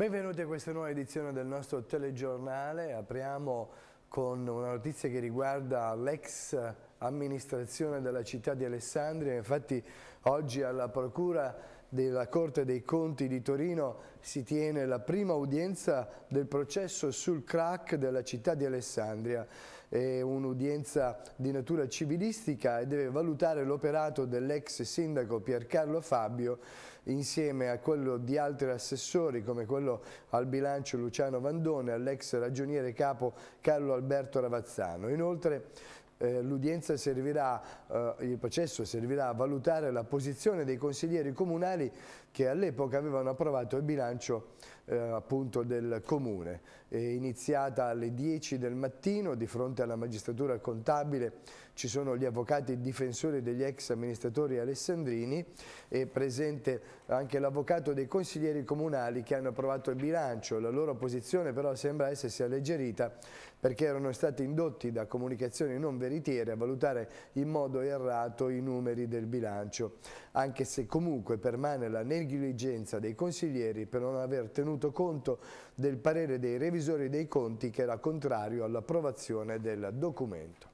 Benvenuti a questa nuova edizione del nostro telegiornale. Apriamo con una notizia che riguarda l'ex amministrazione della città di Alessandria. Infatti oggi alla Procura della Corte dei Conti di Torino si tiene la prima udienza del processo sul crack della città di Alessandria. È un'udienza di natura civilistica e deve valutare l'operato dell'ex sindaco Piercarlo Fabio insieme a quello di altri assessori come quello al bilancio Luciano Vandone, all'ex ragioniere capo Carlo Alberto Ravazzano. Inoltre eh, l'udienza servirà, eh, il processo servirà a valutare la posizione dei consiglieri comunali che all'epoca avevano approvato il bilancio eh, appunto del comune. È iniziata alle 10 del mattino di fronte alla magistratura contabile ci sono gli avvocati difensori degli ex amministratori alessandrini e presente anche l'avvocato dei consiglieri comunali che hanno approvato il bilancio. La loro posizione però sembra essersi alleggerita perché erano stati indotti da comunicazioni non veritiere a valutare in modo errato i numeri del bilancio, anche se comunque permane la negazione negligenza dei consiglieri per non aver tenuto conto del parere dei revisori dei conti che era contrario all'approvazione del documento.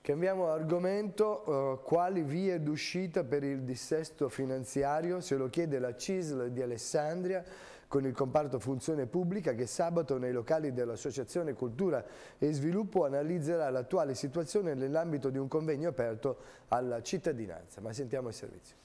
Cambiamo argomento, eh, quali vie d'uscita per il dissesto finanziario? Se lo chiede la CISL di Alessandria con il comparto funzione pubblica che sabato nei locali dell'Associazione Cultura e Sviluppo analizzerà l'attuale situazione nell'ambito di un convegno aperto alla cittadinanza. Ma sentiamo il servizio.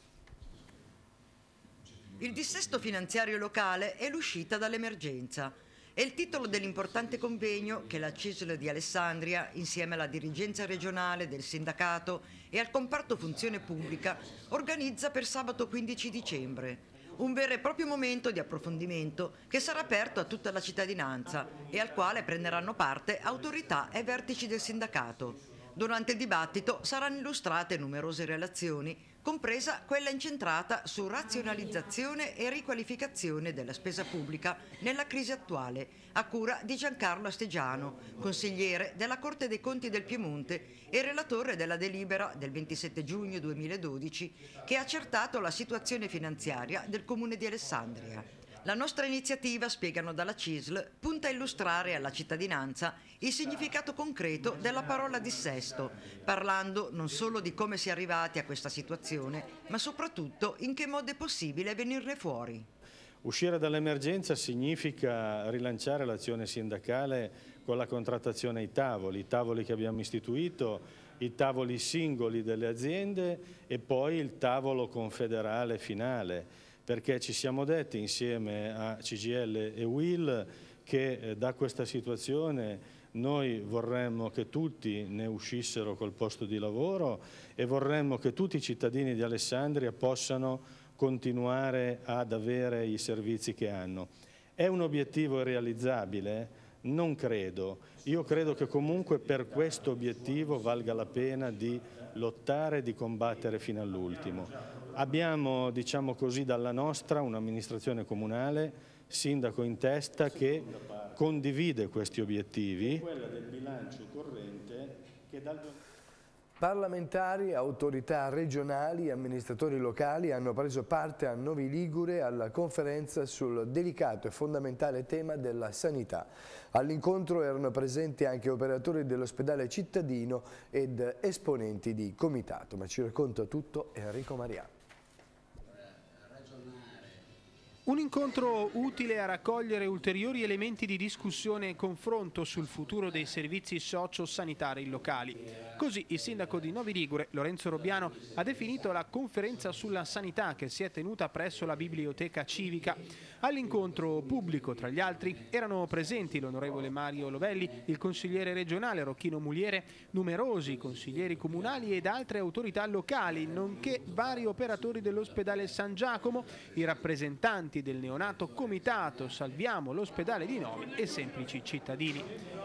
Il dissesto finanziario locale è l'uscita dall'emergenza. È il titolo dell'importante convegno che la CISL di Alessandria, insieme alla dirigenza regionale del sindacato e al comparto funzione pubblica, organizza per sabato 15 dicembre un vero e proprio momento di approfondimento che sarà aperto a tutta la cittadinanza e al quale prenderanno parte autorità e vertici del sindacato. Durante il dibattito saranno illustrate numerose relazioni compresa quella incentrata su razionalizzazione e riqualificazione della spesa pubblica nella crisi attuale, a cura di Giancarlo Astegiano, consigliere della Corte dei Conti del Piemonte e relatore della delibera del 27 giugno 2012 che ha accertato la situazione finanziaria del Comune di Alessandria. La nostra iniziativa, spiegano dalla CISL, punta a illustrare alla cittadinanza il significato concreto della parola dissesto, parlando non solo di come si è arrivati a questa situazione, ma soprattutto in che modo è possibile venirne fuori. Uscire dall'emergenza significa rilanciare l'azione sindacale con la contrattazione ai tavoli, i tavoli che abbiamo istituito, i tavoli singoli delle aziende e poi il tavolo confederale finale perché ci siamo detti insieme a CGL e Will che eh, da questa situazione noi vorremmo che tutti ne uscissero col posto di lavoro e vorremmo che tutti i cittadini di Alessandria possano continuare ad avere i servizi che hanno. È un obiettivo realizzabile? Non credo. Io credo che comunque per questo obiettivo valga la pena di lottare e di combattere fino all'ultimo. Abbiamo, diciamo così, dalla nostra un'amministrazione comunale, sindaco in testa, che condivide questi obiettivi. Quella del bilancio corrente che dal Parlamentari, autorità regionali e amministratori locali hanno preso parte a Novi Ligure alla conferenza sul delicato e fondamentale tema della sanità. All'incontro erano presenti anche operatori dell'ospedale cittadino ed esponenti di comitato. Ma ci racconta tutto Enrico Mariano. Un incontro utile a raccogliere ulteriori elementi di discussione e confronto sul futuro dei servizi socio-sanitari locali. Così il sindaco di Novi Ligure, Lorenzo Robiano, ha definito la conferenza sulla sanità che si è tenuta presso la biblioteca civica. All'incontro pubblico, tra gli altri, erano presenti l'onorevole Mario Lovelli, il consigliere regionale Rocchino Muliere, numerosi consiglieri comunali ed altre autorità locali, nonché vari operatori dell'ospedale San Giacomo, i rappresentanti componenti del neonato Comitato Salviamo l'ospedale di Novi e semplici cittadini.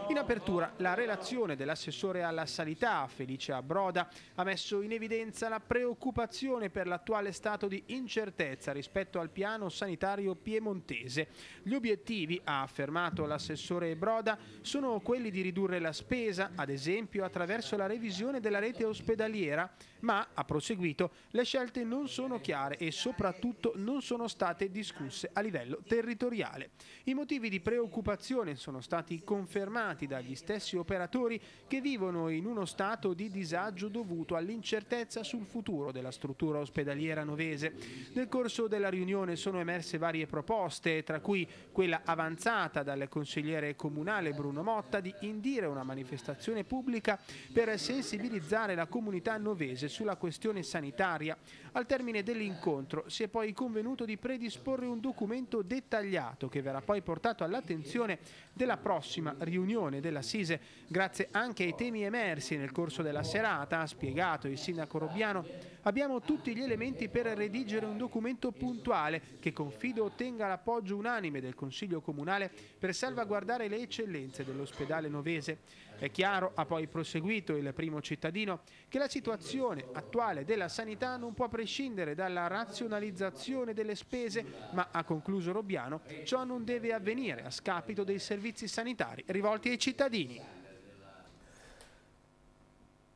In apertura la relazione dell'assessore alla sanità Felicia Broda ha messo in evidenza la preoccupazione per l'attuale stato di incertezza rispetto al piano sanitario piemontese. Gli obiettivi, ha affermato l'assessore Broda, sono quelli di ridurre la spesa, ad esempio attraverso la revisione della rete ospedaliera, ma, ha proseguito, le scelte non sono chiare e soprattutto non sono state discusse discusse a livello territoriale. I motivi di preoccupazione sono stati confermati dagli stessi operatori che vivono in uno stato di disagio dovuto all'incertezza sul futuro della struttura ospedaliera novese. Nel corso della riunione sono emerse varie proposte, tra cui quella avanzata dal consigliere comunale Bruno Motta di indire una manifestazione pubblica per sensibilizzare la comunità novese sulla questione sanitaria. Al termine dell'incontro si è poi convenuto di predisporre fuori un documento dettagliato che verrà poi portato all'attenzione della prossima riunione della Sise, Grazie anche ai temi emersi nel corso della serata, ha spiegato il sindaco Robbiano, abbiamo tutti gli elementi per redigere un documento puntuale che confido ottenga l'appoggio unanime del Consiglio Comunale per salvaguardare le eccellenze dell'ospedale novese. È chiaro, ha poi proseguito il primo cittadino, che la situazione attuale della sanità non può prescindere dalla razionalizzazione delle spese, ma ha concluso Robbiano, ciò non deve avvenire a scapito dei servizi sanitari rivolti ai cittadini.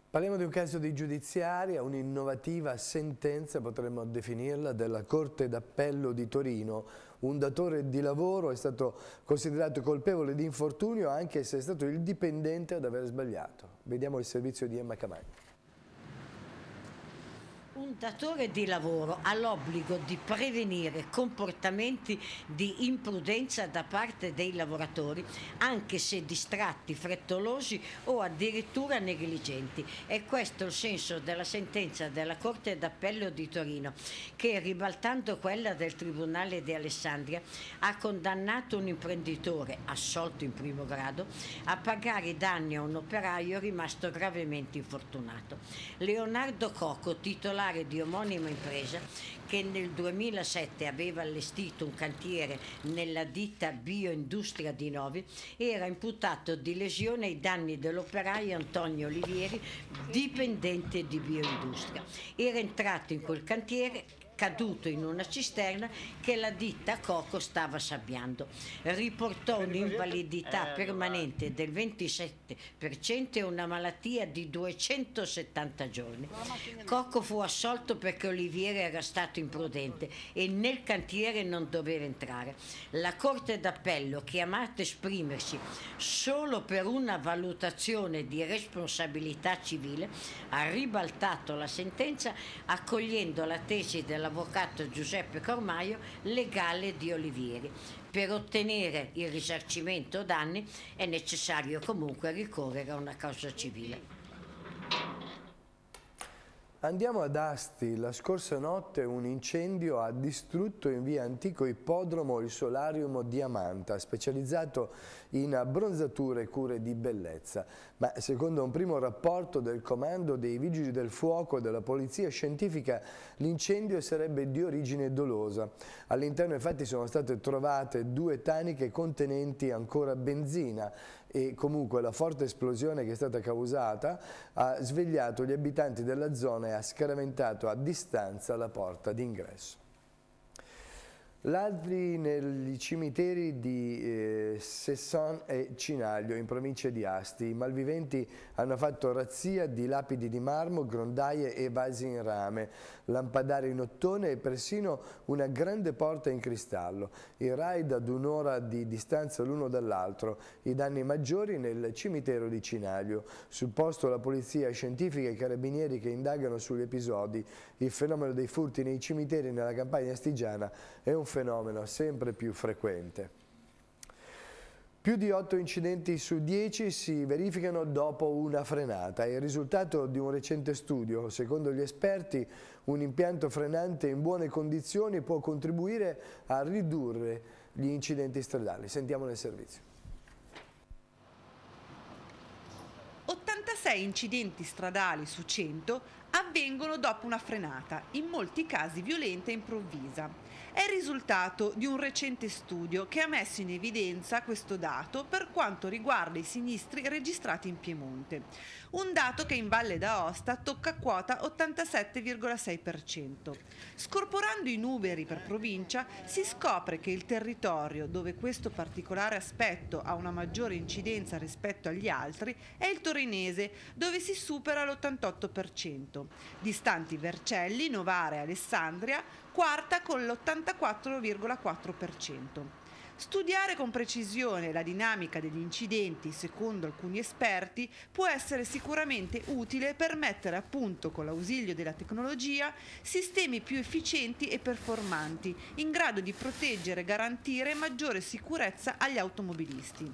Parliamo di un caso di giudiziaria, un'innovativa sentenza, potremmo definirla, della Corte d'Appello di Torino un datore di lavoro è stato considerato colpevole di infortunio anche se è stato il dipendente ad aver sbagliato. Vediamo il servizio di Emma Camagna. Un datore di lavoro ha l'obbligo di prevenire comportamenti di imprudenza da parte dei lavoratori, anche se distratti, frettolosi o addirittura negligenti. E questo è il senso della sentenza della Corte d'Appello di Torino, che ribaltando quella del Tribunale di Alessandria ha condannato un imprenditore, assolto in primo grado, a pagare i danni a un operaio rimasto gravemente infortunato. Leonardo Coco, titolare particolare di omonima impresa che nel 2007 aveva allestito un cantiere nella ditta Bioindustria di Novi era imputato di lesione ai danni dell'operaio Antonio Olivieri, dipendente di Bioindustria. Era entrato in quel cantiere caduto in una cisterna che la ditta Coco stava sabbiando. Riportò un'invalidità permanente del 27% e una malattia di 270 giorni. Coco fu assolto perché Olivieri era stato imprudente e nel cantiere non doveva entrare. La Corte d'Appello, chiamata a esprimersi solo per una valutazione di responsabilità civile, ha ribaltato la sentenza accogliendo la tesi della l'avvocato Giuseppe Cormaio, legale di Olivieri. Per ottenere il risarcimento danni è necessario comunque ricorrere a una causa civile. Andiamo ad Asti. La scorsa notte un incendio ha distrutto in via Antico Ippodromo il Solarium Diamanta, specializzato in abbronzature e cure di bellezza. Ma secondo un primo rapporto del comando dei vigili del fuoco e della polizia scientifica, l'incendio sarebbe di origine dolosa. All'interno infatti sono state trovate due taniche contenenti ancora benzina e comunque la forte esplosione che è stata causata ha svegliato gli abitanti della zona e ha scaraventato a distanza la porta d'ingresso. Ladri negli cimiteri di eh, Sesson e Cinaglio in provincia di Asti. I malviventi hanno fatto razzia di lapidi di marmo, grondaie e vasi in rame lampadari in ottone e persino una grande porta in cristallo. I raid ad un'ora di distanza l'uno dall'altro, i danni maggiori nel cimitero di Cinaglio. Sul posto la polizia scientifica e i carabinieri che indagano sugli episodi. Il fenomeno dei furti nei cimiteri nella campagna astigiana è un fenomeno sempre più frequente. Più di 8 incidenti su 10 si verificano dopo una frenata. È il risultato di un recente studio. Secondo gli esperti, un impianto frenante in buone condizioni può contribuire a ridurre gli incidenti stradali. Sentiamo nel servizio. 86 incidenti stradali su 100 avvengono dopo una frenata, in molti casi violenta e improvvisa. È il risultato di un recente studio che ha messo in evidenza questo dato per quanto riguarda i sinistri registrati in Piemonte. Un dato che in Valle d'Aosta tocca quota 87,6%. Scorporando i numeri per provincia si scopre che il territorio dove questo particolare aspetto ha una maggiore incidenza rispetto agli altri è il torinese, dove si supera l'88% punto. Distanti Vercelli, Novara e Alessandria, quarta con l'84,4%. Studiare con precisione la dinamica degli incidenti, secondo alcuni esperti, può essere sicuramente utile per mettere a punto con l'ausilio della tecnologia sistemi più efficienti e performanti, in grado di proteggere e garantire maggiore sicurezza agli automobilisti.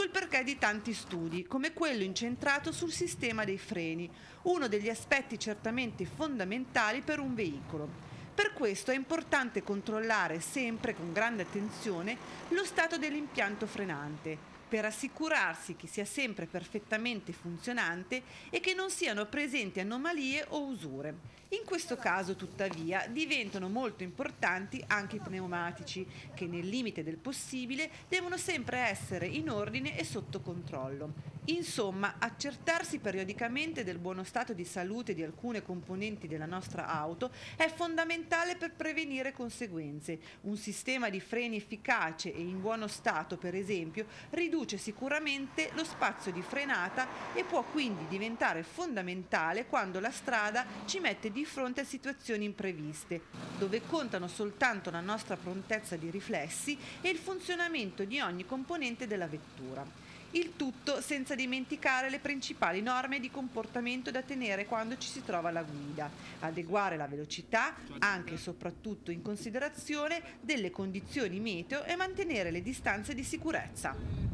Ecco il perché di tanti studi, come quello incentrato sul sistema dei freni, uno degli aspetti certamente fondamentali per un veicolo. Per questo è importante controllare sempre con grande attenzione lo stato dell'impianto frenante, per assicurarsi che sia sempre perfettamente funzionante e che non siano presenti anomalie o usure. In questo caso, tuttavia, diventano molto importanti anche i pneumatici, che nel limite del possibile devono sempre essere in ordine e sotto controllo. Insomma, accertarsi periodicamente del buono stato di salute di alcune componenti della nostra auto è fondamentale per prevenire conseguenze. Un sistema di freni efficace e in buono stato, per esempio, riduce sicuramente lo spazio di frenata e può quindi diventare fondamentale quando la strada ci mette di fronte a situazioni impreviste, dove contano soltanto la nostra prontezza di riflessi e il funzionamento di ogni componente della vettura il tutto senza dimenticare le principali norme di comportamento da tenere quando ci si trova alla guida, adeguare la velocità anche e soprattutto in considerazione delle condizioni meteo e mantenere le distanze di sicurezza.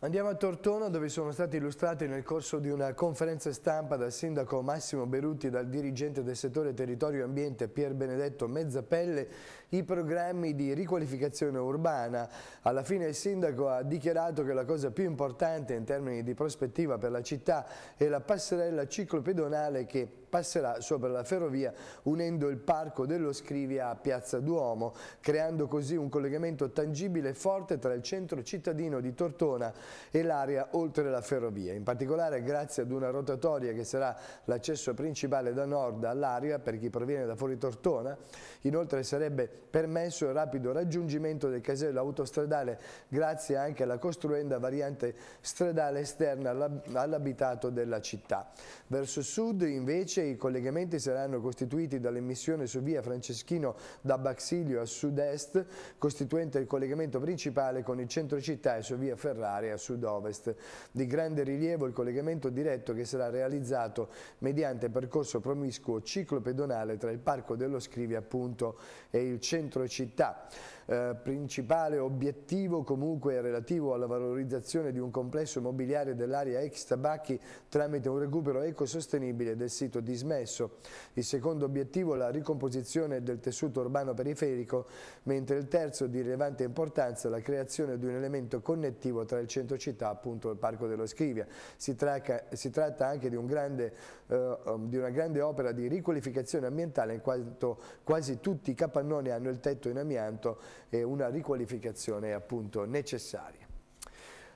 Andiamo a Tortona dove sono stati illustrati nel corso di una conferenza stampa dal sindaco Massimo Berutti e dal dirigente del settore territorio e ambiente Pier Benedetto Mezzapelle i programmi di riqualificazione urbana. Alla fine il sindaco ha dichiarato che la cosa più importante in termini di prospettiva per la città è la passerella ciclopedonale che passerà sopra la ferrovia unendo il parco dello Scrivia a Piazza Duomo, creando così un collegamento tangibile e forte tra il centro cittadino di Tortona e l'area oltre la ferrovia. In particolare grazie ad una rotatoria che sarà l'accesso principale da nord all'area per chi proviene da fuori Tortona, inoltre sarebbe permesso il rapido raggiungimento del casello autostradale grazie anche alla costruenda variante stradale esterna all'abitato della città. Verso sud invece i collegamenti saranno costituiti dall'emissione su via Franceschino da Baxilio a sud-est, costituente il collegamento principale con il centro città e su via Ferrari a sud-ovest. Di grande rilievo il collegamento diretto che sarà realizzato mediante percorso promiscuo ciclo pedonale tra il Parco dello Scrivi appunto e il centro centro città. Eh, principale obiettivo comunque è relativo alla valorizzazione di un complesso immobiliare dell'area ex tabacchi tramite un recupero ecosostenibile del sito dismesso. Il secondo obiettivo è la ricomposizione del tessuto urbano periferico, mentre il terzo di rilevante importanza è la creazione di un elemento connettivo tra il centro città appunto e il Parco dello Scrivia. Si, traca, si tratta anche di, un grande, eh, um, di una grande opera di riqualificazione ambientale in quanto quasi tutti i capannoni hanno hanno il tetto in amianto e una riqualificazione appunto necessaria.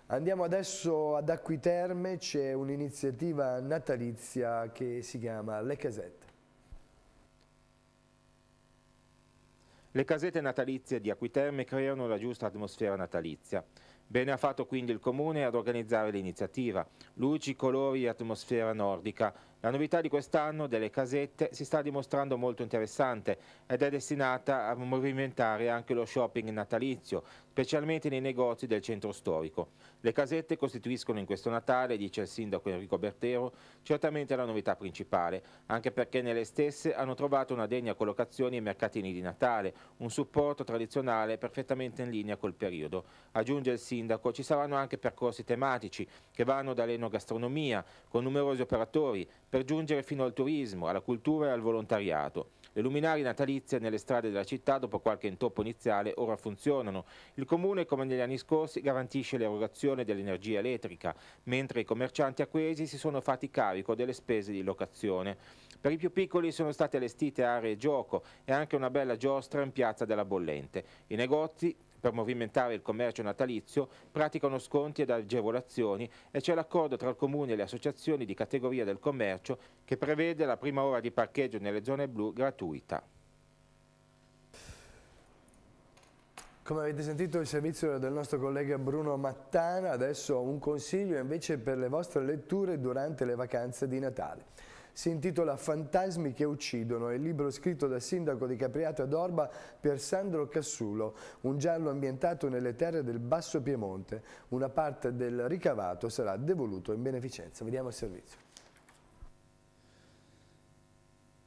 Andiamo adesso ad Acquiterme, c'è un'iniziativa natalizia che si chiama Le Casette. Le casette natalizie di Acquiterme creano la giusta atmosfera natalizia. Bene ha fatto quindi il Comune ad organizzare l'iniziativa Luci, colori e atmosfera nordica la novità di quest'anno delle casette si sta dimostrando molto interessante ed è destinata a movimentare anche lo shopping natalizio, specialmente nei negozi del centro storico. Le casette costituiscono in questo Natale, dice il sindaco Enrico Bertero, certamente la novità principale, anche perché nelle stesse hanno trovato una degna collocazione i mercatini di Natale, un supporto tradizionale perfettamente in linea col periodo. Aggiunge il sindaco, ci saranno anche percorsi tematici che vanno dall'enogastronomia, con numerosi operatori, per giungere fino al turismo, alla cultura e al volontariato. Le luminarie natalizie nelle strade della città, dopo qualche intoppo iniziale, ora funzionano. Il comune, come negli anni scorsi, garantisce l'erogazione dell'energia elettrica, mentre i commercianti acquesi si sono fatti carico delle spese di locazione. Per i più piccoli sono state allestite aree gioco e anche una bella giostra in piazza della Bollente. I negozi per movimentare il commercio natalizio, praticano sconti ed agevolazioni e c'è l'accordo tra il Comune e le associazioni di categoria del commercio che prevede la prima ora di parcheggio nelle zone blu gratuita. Come avete sentito il servizio del nostro collega Bruno Mattana, adesso un consiglio invece per le vostre letture durante le vacanze di Natale si intitola Fantasmi che uccidono, è il libro scritto dal sindaco di Capriato ad Orba per Sandro Cassulo, un giallo ambientato nelle terre del Basso Piemonte. Una parte del ricavato sarà devoluto in beneficenza. Vediamo il servizio.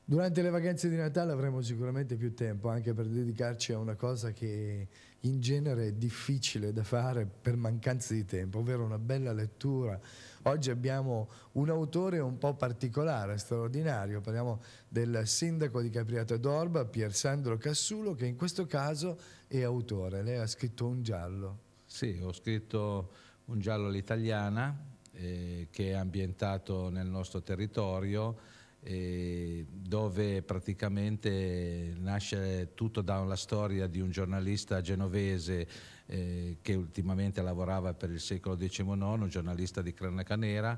Durante le vacanze di Natale avremo sicuramente più tempo anche per dedicarci a una cosa che in genere è difficile da fare per mancanza di tempo, ovvero una bella lettura. Oggi abbiamo un autore un po' particolare, straordinario, parliamo del sindaco di Capriata d'Orba, Pier Sandro Cassulo, che in questo caso è autore, lei ha scritto un giallo. Sì, ho scritto un giallo all'italiana eh, che è ambientato nel nostro territorio dove praticamente nasce tutto dalla storia di un giornalista genovese eh, che ultimamente lavorava per il secolo XIX, un giornalista di cronaca nera,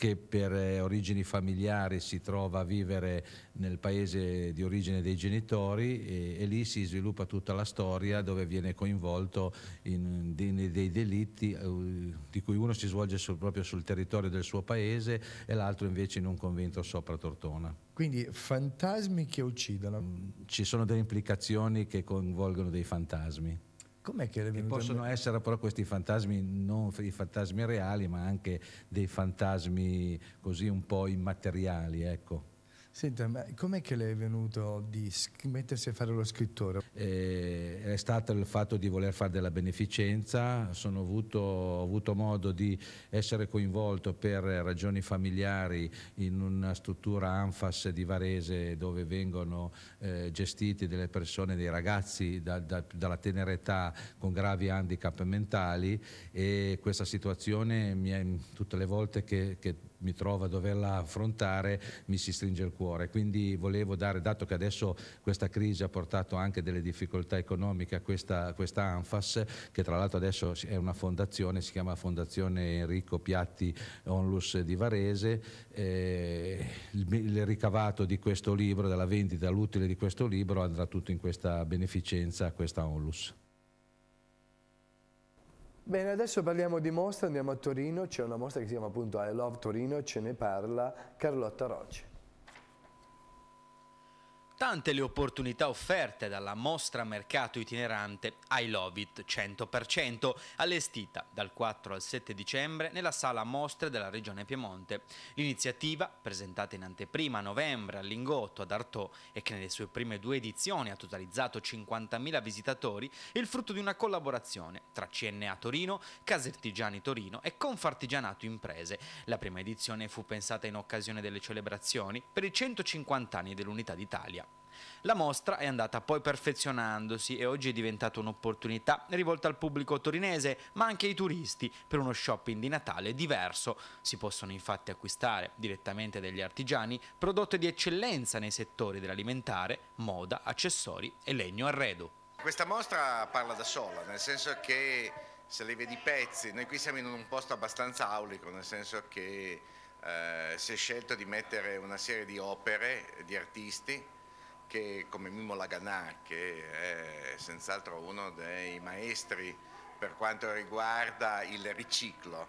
che per eh, origini familiari si trova a vivere nel paese di origine dei genitori e, e lì si sviluppa tutta la storia dove viene coinvolto in, in dei delitti eh, di cui uno si svolge sul, proprio sul territorio del suo paese e l'altro invece in un convento sopra Tortona. Quindi fantasmi che uccidono. Mm, ci sono delle implicazioni che coinvolgono dei fantasmi. Com'è che le possono essere però questi fantasmi, non i fantasmi reali, ma anche dei fantasmi così un po' immateriali, ecco. Senta, ma com'è che le è venuto di mettersi a fare lo scrittore? Eh, è stato il fatto di voler fare della beneficenza, avuto, ho avuto modo di essere coinvolto per ragioni familiari in una struttura ANFAS di Varese dove vengono eh, gestiti delle persone, dei ragazzi da, da, dalla tenera età con gravi handicap mentali e questa situazione mi è, tutte le volte che, che mi trovo a doverla affrontare, mi si stringe il cuore. Quindi volevo dare, dato che adesso questa crisi ha portato anche delle difficoltà economiche a questa, questa ANFAS, che tra l'altro adesso è una fondazione, si chiama Fondazione Enrico Piatti Onlus di Varese, eh, il, il ricavato di questo libro, della vendita, l'utile di questo libro andrà tutto in questa beneficenza, questa Onlus. Bene, adesso parliamo di mostra, andiamo a Torino, c'è una mostra che si chiama appunto I Love Torino, ce ne parla Carlotta Rocci tante le opportunità offerte dalla mostra mercato itinerante I Love It 100%, allestita dal 4 al 7 dicembre nella sala mostre della regione Piemonte. L'iniziativa, presentata in anteprima a novembre a Lingotto, ad Artò e che nelle sue prime due edizioni ha totalizzato 50.000 visitatori, è il frutto di una collaborazione tra CNA Torino, Casertigiani Torino e Confartigianato Imprese. La prima edizione fu pensata in occasione delle celebrazioni per i 150 anni dell'Unità d'Italia. La mostra è andata poi perfezionandosi e oggi è diventata un'opportunità rivolta al pubblico torinese, ma anche ai turisti, per uno shopping di Natale diverso. Si possono infatti acquistare direttamente dagli artigiani prodotti di eccellenza nei settori dell'alimentare, moda, accessori e legno arredo. Questa mostra parla da sola, nel senso che se le vedi pezzi, noi qui siamo in un posto abbastanza aulico, nel senso che eh, si è scelto di mettere una serie di opere di artisti che, come Mimo Laganà, che è senz'altro uno dei maestri per quanto riguarda il riciclo.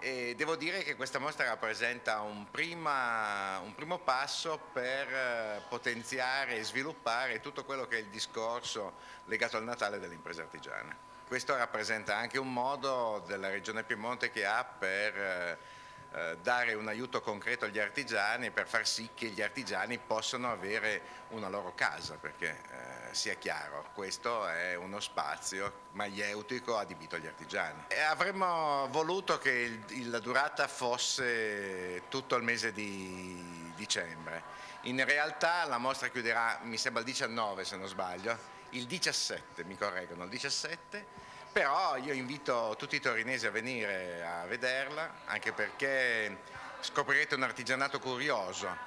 E devo dire che questa mostra rappresenta un, prima, un primo passo per eh, potenziare e sviluppare tutto quello che è il discorso legato al Natale delle imprese artigiane. Questo rappresenta anche un modo della Regione Piemonte che ha per eh, eh, dare un aiuto concreto agli artigiani per far sì che gli artigiani possano avere una loro casa, perché eh, sia chiaro, questo è uno spazio maieutico adibito agli artigiani. E avremmo voluto che il, la durata fosse tutto il mese di dicembre. In realtà la mostra chiuderà, mi sembra il 19 se non sbaglio, il 17, mi correggono, il 17 però io invito tutti i torinesi a venire a vederla, anche perché scoprirete un artigianato curioso.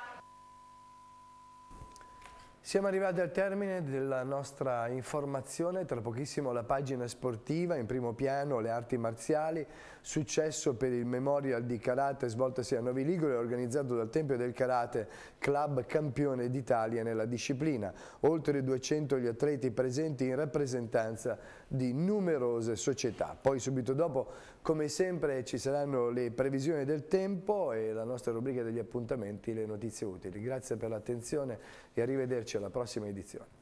Siamo arrivati al termine della nostra informazione, tra pochissimo la pagina sportiva, in primo piano le arti marziali, successo per il Memorial di Karate svoltosi a Novi Ligure organizzato dal Tempio del Karate, club campione d'Italia nella disciplina. Oltre 200 gli atleti presenti in rappresentanza di numerose società. Poi subito dopo, come sempre, ci saranno le previsioni del tempo e la nostra rubrica degli appuntamenti, le notizie utili. Grazie per l'attenzione e arrivederci alla prossima edizione.